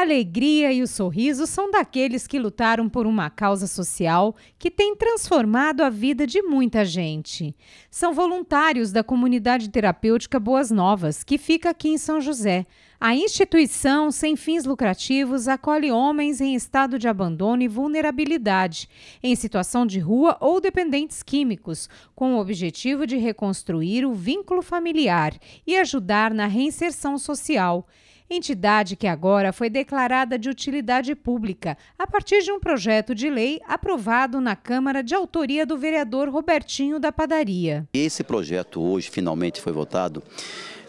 A alegria e o sorriso são daqueles que lutaram por uma causa social que tem transformado a vida de muita gente. São voluntários da comunidade terapêutica Boas Novas, que fica aqui em São José. A instituição, sem fins lucrativos, acolhe homens em estado de abandono e vulnerabilidade, em situação de rua ou dependentes químicos, com o objetivo de reconstruir o vínculo familiar e ajudar na reinserção social entidade que agora foi declarada de utilidade pública a partir de um projeto de lei aprovado na Câmara de autoria do vereador Robertinho da Padaria. Esse projeto hoje finalmente foi votado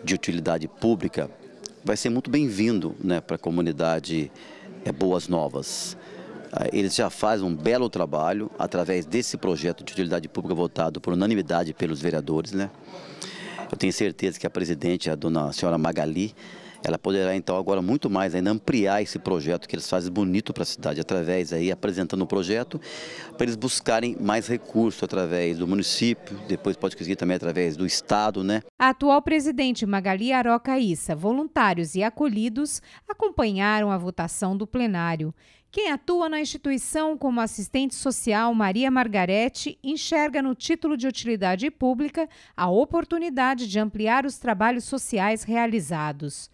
de utilidade pública, vai ser muito bem-vindo né, para a comunidade é, Boas Novas. Ah, eles já fazem um belo trabalho através desse projeto de utilidade pública votado por unanimidade pelos vereadores. Né? Eu tenho certeza que a presidente, a dona a senhora Magali, ela poderá então agora muito mais ainda ampliar esse projeto que eles fazem bonito para a cidade, através aí apresentando o projeto, para eles buscarem mais recursos através do município, depois pode conseguir também através do Estado, né? A atual presidente Magali Aroca Issa, voluntários e acolhidos acompanharam a votação do plenário. Quem atua na instituição como assistente social Maria Margarete enxerga no título de utilidade pública a oportunidade de ampliar os trabalhos sociais realizados.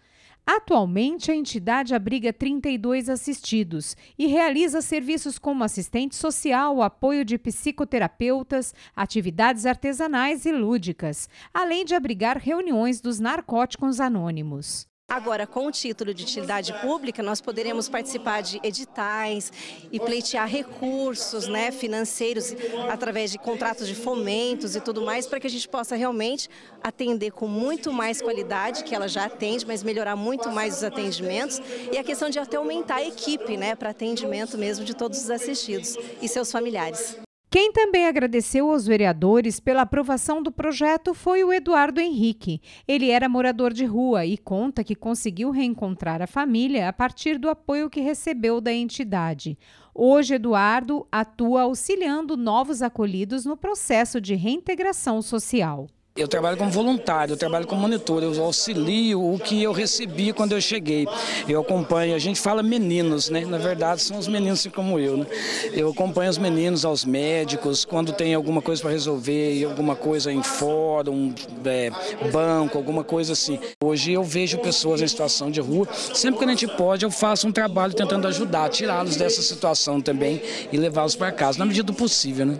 Atualmente, a entidade abriga 32 assistidos e realiza serviços como assistente social, apoio de psicoterapeutas, atividades artesanais e lúdicas, além de abrigar reuniões dos narcóticos anônimos. Agora, com o título de utilidade pública, nós poderemos participar de editais e pleitear recursos né, financeiros através de contratos de fomentos e tudo mais, para que a gente possa realmente atender com muito mais qualidade, que ela já atende, mas melhorar muito mais os atendimentos. E a questão de até aumentar a equipe né, para atendimento mesmo de todos os assistidos e seus familiares. Quem também agradeceu aos vereadores pela aprovação do projeto foi o Eduardo Henrique. Ele era morador de rua e conta que conseguiu reencontrar a família a partir do apoio que recebeu da entidade. Hoje, Eduardo atua auxiliando novos acolhidos no processo de reintegração social. Eu trabalho como voluntário, eu trabalho como monitor, eu auxilio o que eu recebi quando eu cheguei. Eu acompanho, a gente fala meninos, né? Na verdade, são os meninos assim como eu, né? Eu acompanho os meninos aos médicos, quando tem alguma coisa para resolver, alguma coisa em fórum, é, banco, alguma coisa assim. Hoje eu vejo pessoas em situação de rua, sempre que a gente pode, eu faço um trabalho tentando ajudar, tirá-los dessa situação também e levá-los para casa, na medida do possível, né?